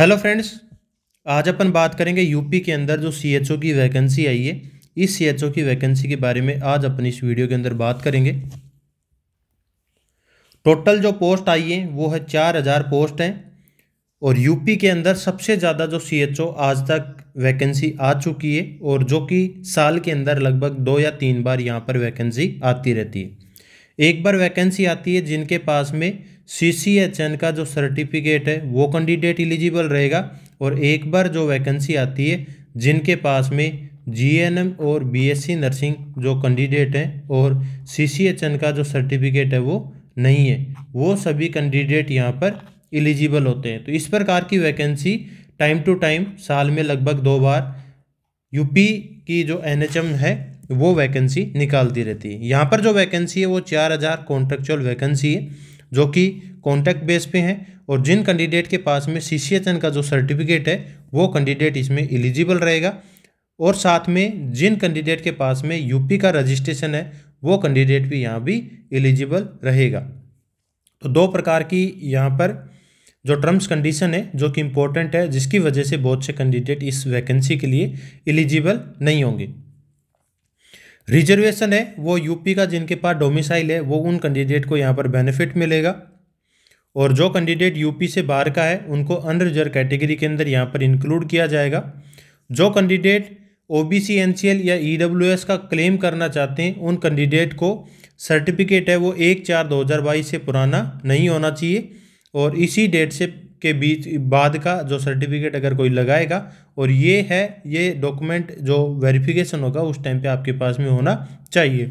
hello friends आज अपन बात करेंगे यूपी के अंदर जो सी की वैकेंसी आई है इस सी की वैकेंसी के बारे में आज अपन इस वीडियो के अंदर बात करेंगे टोटल जो पोस्ट आई है वो है चार हज़ार पोस्ट हैं और यूपी के अंदर सबसे ज़्यादा जो सी आज तक वैकेंसी आ चुकी है और जो कि साल के अंदर लगभग दो या तीन बार यहाँ पर वैकेंसी आती रहती है एक बार वैकेंसी आती है जिनके पास में सी सी एच एन का जो सर्टिफिकेट है वो कैंडिडेट एलिजिबल रहेगा और एक बार जो वैकेंसी आती है जिनके पास में जी एन एम और बी एस सी नर्सिंग जो कैंडिडेट हैं और सी सी एच एन का जो सर्टिफिकेट है वो नहीं है वो सभी कैंडिडेट यहाँ पर एलिजिबल होते हैं तो इस प्रकार की वैकेंसी टाइम टू टाइम साल में लगभग दो बार यूपी की जो एनएचएम है वो वैकेंसी निकालती रहती है यहाँ पर जो वैकेंसी है वो चार हज़ार कॉन्ट्रेक्चुअल वैकेंसी है जो कि कॉन्ट्रैक्ट बेस पे हैं और जिन कैंडिडेट के पास में सी का जो सर्टिफिकेट है वो कैंडिडेट इसमें एलिजिबल रहेगा और साथ में जिन कैंडिडेट के पास में यूपी का रजिस्ट्रेशन है वो कैंडिडेट भी यहाँ भी एलिजिबल रहेगा तो दो प्रकार की यहाँ पर जो टर्म्स कंडीशन है जो कि इम्पोर्टेंट है जिसकी वजह से बहुत से कैंडिडेट इस वैकेंसी के लिए एलिजिबल नहीं होंगे रिजर्वेशन है वो यूपी का जिनके पास डोमिसाइल है वो उन कैंडिडेट को यहाँ पर बेनिफिट मिलेगा और जो कैंडिडेट यूपी से बाहर का है उनको अनरिजर्व कैटेगरी के अंदर यहाँ पर इंक्लूड किया जाएगा जो candidate O B C N C L या ई डब्ल्यू एस का क्लेम करना चाहते हैं उन कैंडिडेट को सर्टिफिकेट है वो एक चार दो हज़ार बाईस से पुराना नहीं होना चाहिए और इसी डेट से के बीच बाद का जो सर्टिफिकेट अगर कोई लगाएगा और ये है ये डॉक्यूमेंट जो वेरिफिकेशन होगा उस टाइम पे आपके पास में होना चाहिए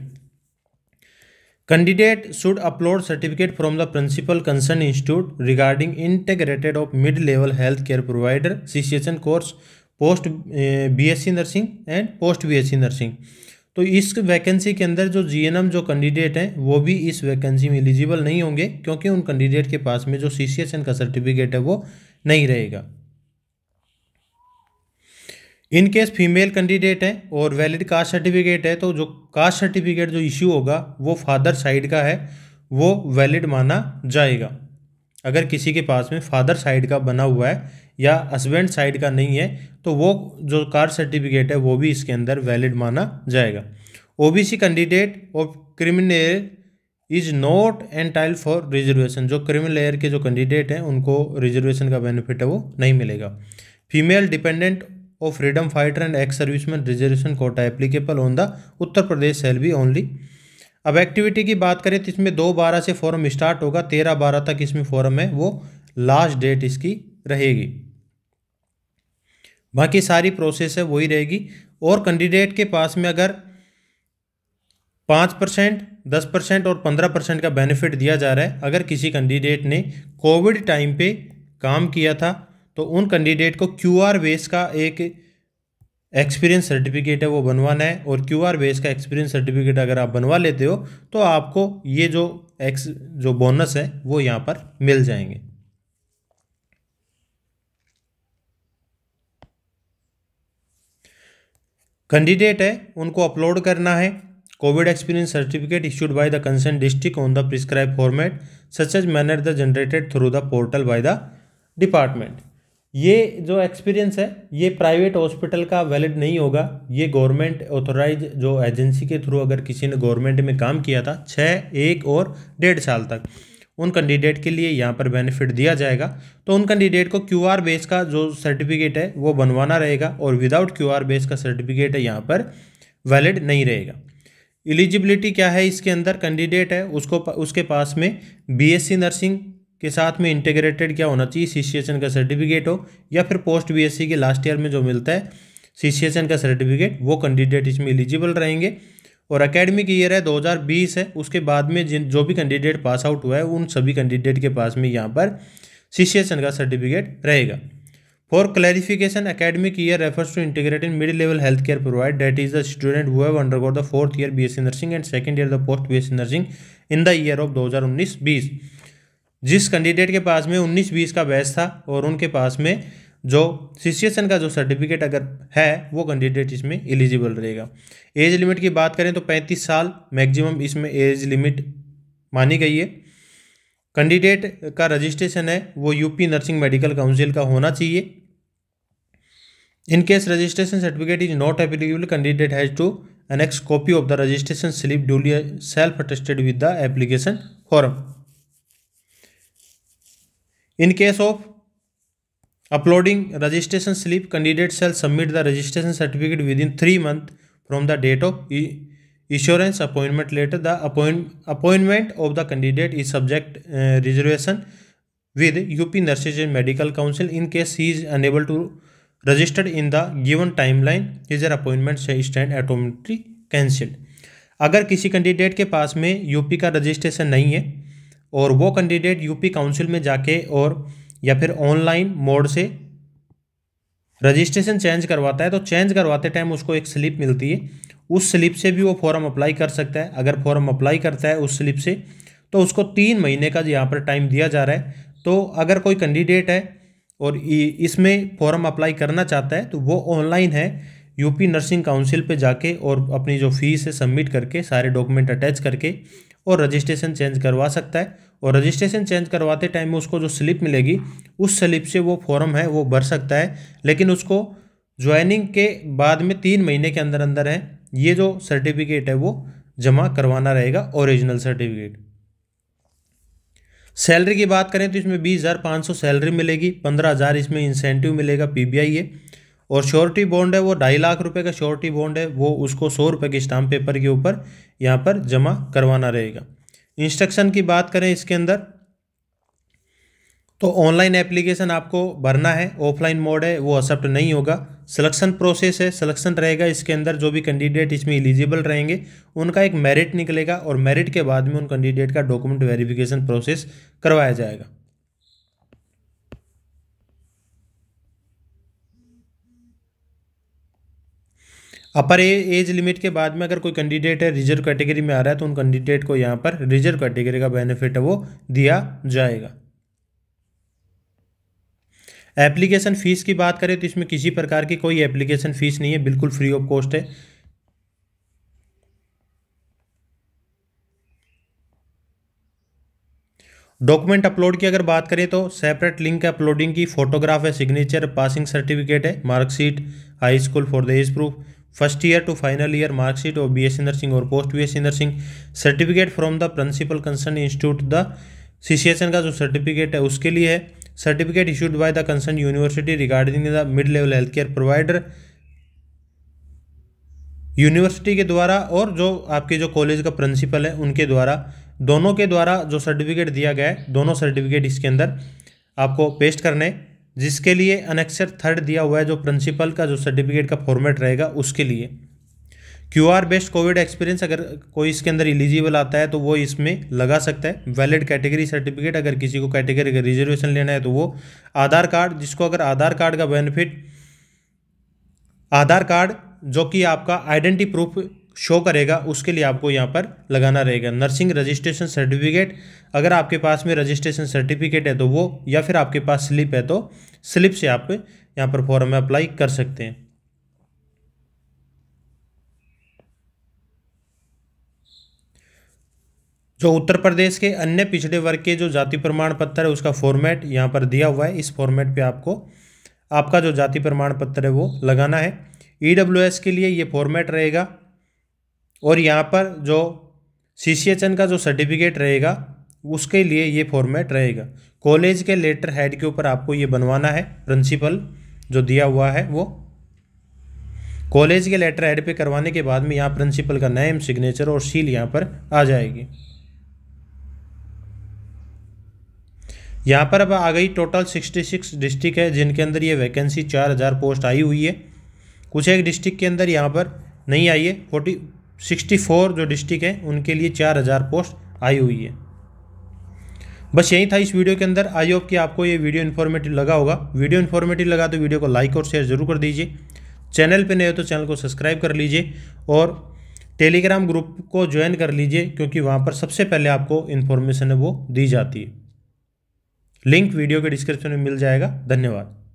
candidate should upload certificate from the principal concern institute regarding integrated of mid level health care provider CCSN course post BSc nursing and post BSc nursing तो इस वैकेंसी के अंदर जो जीएनएम जो कैंडिडेट हैं वो भी इस वैकेंसी में एलिजिबल नहीं होंगे क्योंकि उन कैंडिडेट के पास में जो सी का सर्टिफिकेट है वो नहीं रहेगा इन केस फीमेल कैंडिडेट है और वैलिड कास्ट सर्टिफिकेट है तो जो कास्ट सर्टिफिकेट जो इश्यू होगा वो फादर साइड का है वो वैलिड माना जाएगा अगर किसी के पास में फादर साइड का बना हुआ है या हस्बैंड साइड का नहीं है तो वो जो कार सर्टिफिकेट है वो भी इसके अंदर वैलिड माना जाएगा OBC candidate of criminal is not entitle for reservation जो क्रिमिनल लेयर के जो कैंडिडेट हैं उनको रिजर्वेशन का बेनिफिट है वो नहीं मिलेगा female dependent of freedom fighter and ex serviceman reservation quota applicable on the Uttar Pradesh shall be only अब एक्टिविटी की बात करें तो इसमें दो बारह से फॉरम स्टार्ट होगा तेरह बारह तक इसमें फॉरम है वो लास्ट डेट इसकी रहेगी बाकी सारी प्रोसेस है वही रहेगी और कैंडिडेट के पास में अगर पाँच परसेंट दस परसेंट और पंद्रह परसेंट का बेनिफिट दिया जा रहा है अगर किसी कैंडिडेट ने कोविड टाइम पे काम किया था तो उन कैंडिडेट को क्यू आर बेस का एक एक्सपीरियंस सर्टिफिकेट है वो बनवाना है और क्यू आर बेस का एक्सपीरियंस सर्टिफिकेट अगर आप बनवा लेते हो तो आपको ये जो एक्स जो बोनस है वो यहाँ पर मिल जाएंगे कैंडिडेट है उनको अपलोड करना है covid experience certificate issued by the concern district on the prescribe format such as manner the generated through the portal by the department ये जो एक्सपीरियंस है ये प्राइवेट हॉस्पिटल का वैलिड नहीं होगा ये गवर्नमेंट ऑथोराइज जो एजेंसी के थ्रू अगर किसी ने गवर्नमेंट में काम किया था छः एक और डेढ़ साल तक उन कैंडिडेट के लिए यहाँ पर बेनिफिट दिया जाएगा तो उन कैंडिडेट को क्यू आर बेस का जो सर्टिफिकेट है वो बनवाना रहेगा और विदाउट क्यू आर बेस का सर्टिफिकेट है यहाँ पर वैलिड नहीं रहेगा एलिजिबिलिटी क्या है इसके अंदर कैंडिडेट है उसको उसके पास में सी नर्सिंग के साथ में इंटीग्रेटेड क्या होना चाहिए सीसीएचएन का सर्टिफिकेट हो या फिर पोस्ट बीएससी के लास्ट ईयर में जो मिलता है सीसीएचएन का सर्टिफिकेट वो कैंडिडेट इसमें एलिजिबल रहेंगे और अकेडमिक ईयर है 2020 है उसके बाद में जिन जो भी कैंडिडेट पास आउट हुआ है उन सभी कैंडिडेट के पास में यहाँ पर सीसीएचएन का सर्टिफिकेट रहेगा for clarification academic year refers to integrate in mid level health care provide that is the student who have gone the fourth year BSc nursing and second year the post BSc nursing in the year of 2019 बीस जिस candidate के पास में उन्नीस बीस का batch था और उनके पास में जो सिचुएसन का जो सर्टिफिकेट अगर है वो कैंडिडेट इसमें एलिजिबल रहेगा एज लिमिट की बात करें तो पैंतीस साल मैक्सिमम इसमें एज लिमिट मानी गई है कैंडिडेट का रजिस्ट्रेशन है वो यूपी नर्सिंग मेडिकल काउंसिल का होना चाहिए in case registration certificate is not applicable candidate has to annex copy of the registration slip duly self attested with the application form in case of uploading registration slip candidate shall submit the registration certificate within three month from the date of insurance appointment letter the appointment of the candidate is subject reservation with UP nurses and medical council in case he is unable to registered in the given time line is uh appointment stand automatic cancelled अगर किसी candidate के पास में UP का registration नहीं है और वो candidate UP council में जाके और या फिर ऑनलाइन मोड से रजिस्ट्रेशन चेंज करवाता है तो चेंज करवाते टाइम उसको एक स्लिप मिलती है उस स्लिप से भी वो फॉर्म अप्लाई कर सकता है अगर फॉर्म अप्लाई करता है उस स्लिप से तो उसको तीन महीने का यहाँ पर टाइम दिया जा रहा है तो अगर कोई कैंडिडेट है और इसमें फॉर्म अप्लाई करना चाहता है तो वो ऑनलाइन है यूपी नर्सिंग काउंसिल पे जाके और अपनी जो फीस है सबमिट करके सारे डॉक्यूमेंट अटैच करके और रजिस्ट्रेशन चेंज करवा सकता है और रजिस्ट्रेशन चेंज करवाते टाइम में उसको जो स्लिप मिलेगी उस स्लिप से वो फॉर्म है वो भर सकता है लेकिन उसको ज्वाइनिंग के बाद में तीन महीने के अंदर अंदर है ये जो सर्टिफिकेट है वो जमा करवाना रहेगा ओरिजिनल सर्टिफिकेट सैलरी की बात करें तो इसमें बीस हज़ार पाँच सौ सैलरी मिलेगी पंद्रह हज़ार इसमें इंसेंटिव मिलेगा पीबीआई है और श्योरिटी बॉन्ड है वो ढाई लाख रुपए का श्योरिटी बॉन्ड है वो उसको सौ रुपये के स्टाम्प पेपर के ऊपर यहाँ पर जमा करवाना रहेगा इंस्ट्रक्शन की बात करें इसके अंदर तो ऑनलाइन एप्लीकेशन आपको भरना है ऑफलाइन मोड है वो एक्सेप्ट नहीं होगा सिलेक्शन प्रोसेस है सिलेक्शन रहेगा इसके अंदर जो भी कैंडिडेट इसमें एलिजिबल रहेंगे उनका एक मेरिट निकलेगा और मेरिट के बाद में उन कैंडिडेट का डॉक्यूमेंट वेरिफिकेशन प्रोसेस करवाया जाएगा अपर एज लिमिट के बाद में अगर कोई कैंडिडेट है रिजर्व कैटेगरी में आ रहा है तो उन कैंडिडेट को यहाँ पर रिजर्व कैटेगरी का बेनिफिट है वो दिया जाएगा एप्लीकेशन फ़ीस की बात करें तो इसमें किसी प्रकार की कोई एप्लीकेशन फ़ीस नहीं है बिल्कुल फ्री ऑफ कॉस्ट है डॉक्यूमेंट अपलोड की अगर बात करें तो सेपरेट लिंक है अपलोडिंग की फोटोग्राफ है सिग्नेचर पासिंग सर्टिफिकेट है marksheet high school for the age proof first year to final year marksheet of S nursing और post B S nursing certificate from the principal concern institute the CCSN का जो certificate है उसके लिए है certificate issued by the concern university regarding the mid level health care provider university के द्वारा और जो आपके जो कॉलेज का प्रिंसिपल है उनके द्वारा दोनों के द्वारा जो सर्टिफिकेट दिया गया है दोनों सर्टिफिकेट इसके अंदर आपको पेस्ट करने जिसके लिए अनेक्सर थर्ड दिया हुआ है जो प्रिंसिपल का जो सर्टिफिकेट का फॉर्मेट रहेगा उसके लिए Q R based covid experience अगर कोई इसके अंदर एलिजिबल आता है तो वो इसमें लगा सकता है वैलिड कैटेगरी सर्टिफिकेट अगर किसी को कैटेगरी का रिजर्वेशन लेना है तो वो आधार कार्ड जिसको अगर आधार कार्ड का बेनिफिट आधार कार्ड जो कि आपका आइडेंटिटी प्रूफ शो करेगा उसके लिए आपको यहाँ पर लगाना रहेगा नर्सिंग रजिस्ट्रेशन सर्टिफिकेट अगर आपके पास में रजिस्ट्रेशन सर्टिफिकेट है तो वो या फिर आपके पास स्लिप है तो स्लिप से आप यहाँ पर फॉर्म में अप्लाई कर सकते हैं जो उत्तर प्रदेश के अन्य पिछड़े वर्ग के जो जाति प्रमाण पत्र है उसका फॉर्मेट यहाँ पर दिया हुआ है इस फॉर्मेट पे आपको आपका जो जाति प्रमाण पत्र है वो लगाना है ई e के लिए ये फॉर्मेट रहेगा और यहाँ पर जो सी सी एच एन का जो सर्टिफिकेट रहेगा उसके लिए ये फॉर्मेट रहेगा कॉलेज के लेटर हेड के ऊपर आपको ये बनवाना है प्रिंसिपल जो दिया हुआ है वो कॉलेज के लेटर हेड पे करवाने के बाद में यहाँ प्रिंसिपल का नेम सिग्नेचर और सील यहाँ पर आ जाएगी यहाँ पर अब आ गई टोटल 66 डिस्ट्रिक्ट है जिनके अंदर ये वैकेंसी 4000 पोस्ट आई हुई है कुछ एक डिस्ट्रिक्ट के अंदर यहाँ पर नहीं आई है फोर्टी 64 जो डिस्ट्रिक्ट हैं उनके लिए 4000 पोस्ट आई हुई है बस यही था इस वीडियो के अंदर आई होप कि आपको ये वीडियो इन्फॉर्मेटिव लगा होगा वीडियो इन्फॉर्मेटिव लगा तो वीडियो को लाइक और शेयर जरूर कर दीजिए चैनल पे नए हो तो चैनल को सब्सक्राइब कर लीजिए और टेलीग्राम ग्रुप को ज्वाइन कर लीजिए क्योंकि वहाँ पर सबसे पहले आपको इन्फॉर्मेशन है वो दी जाती है लिंक वीडियो के डिस्क्रिप्शन में मिल जाएगा धन्यवाद